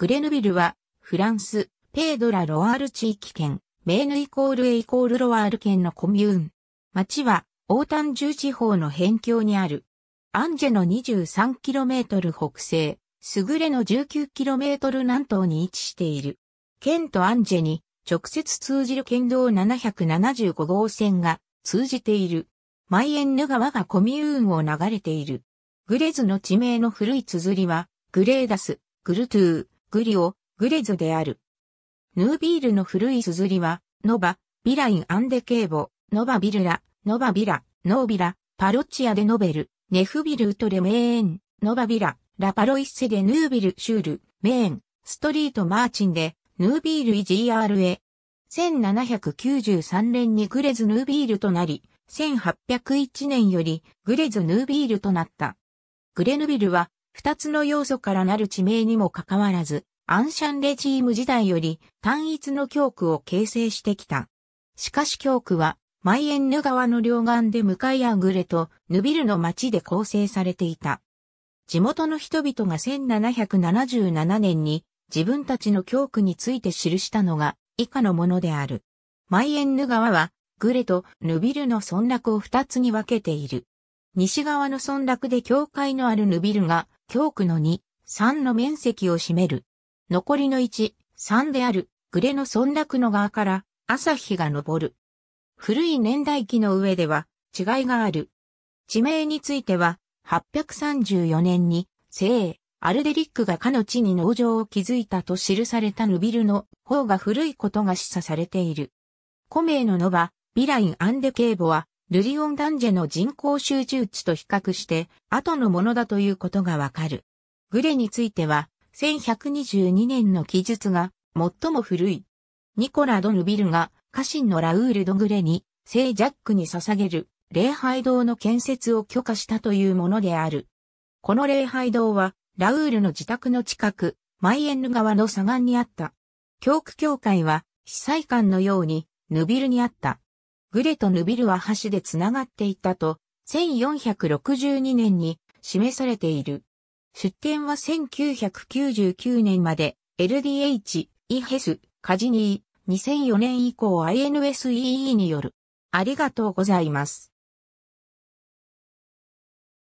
グレヌビルは、フランス、ペードラ・ロワール地域圏、メーヌイコールエイコールロワール県のコミューン。町は、オータンジュ地方の辺境にある。アンジェの 23km 北西、スグレの 19km 南東に位置している。県とアンジェに直接通じる県道775号線が通じている。マイエンヌ川がコミューンを流れている。グレズの地名の古い綴りは、グレーダス、グルトゥー、グリオ、グレズである。ヌービールの古い硯は、ノバ、ビラインアンデケーボ、ノバビルラ、ノバビラ、ノービラ、パロッチアでノベル、ネフビルウトレメーン、ノバビラ、ラパロイッセでヌービルシュール、メーン、ストリートマーチンで、ヌービールイ g r エ。1793年にグレズヌービールとなり、1801年よりグレズヌービールとなった。グレヌビルは、二つの要素からなる地名にもかかわらず、アンシャンレジーム時代より単一の教区を形成してきた。しかし教区は、マイエンヌ川の両岸で向かいアグレとヌビルの町で構成されていた。地元の人々が1777年に自分たちの教区について記したのが以下のものである。マイエンヌ川はグレとヌビルの村落を二つに分けている。西側の村落で教会のあるヌビルが教区の2、3の面積を占める。残りの1、3である、グレの村落の側から朝日が昇る。古い年代記の上では違いがある。地名については、834年に、聖、アルデリックがかの地に農場を築いたと記されたヌビルの方が古いことが示唆されている。古名のノバ、ビライン・アンデ・ケーボは、ルリオン・ダンジェの人口集中地と比較して、後のものだということがわかる。グレについては、1122年の記述が最も古い。ニコラ・ドヌビルが家臣のラウール・ドグレに聖ジャックに捧げる礼拝堂の建設を許可したというものである。この礼拝堂はラウールの自宅の近く、マイエンヌ川の左岸にあった。教区教会は被災館のようにヌビルにあった。グレとヌビルは橋でつながっていたと、1462年に示されている。出展は1999年まで LDH、イヘス、カジニー、2004年以降 INSEE による。ありがとうございます。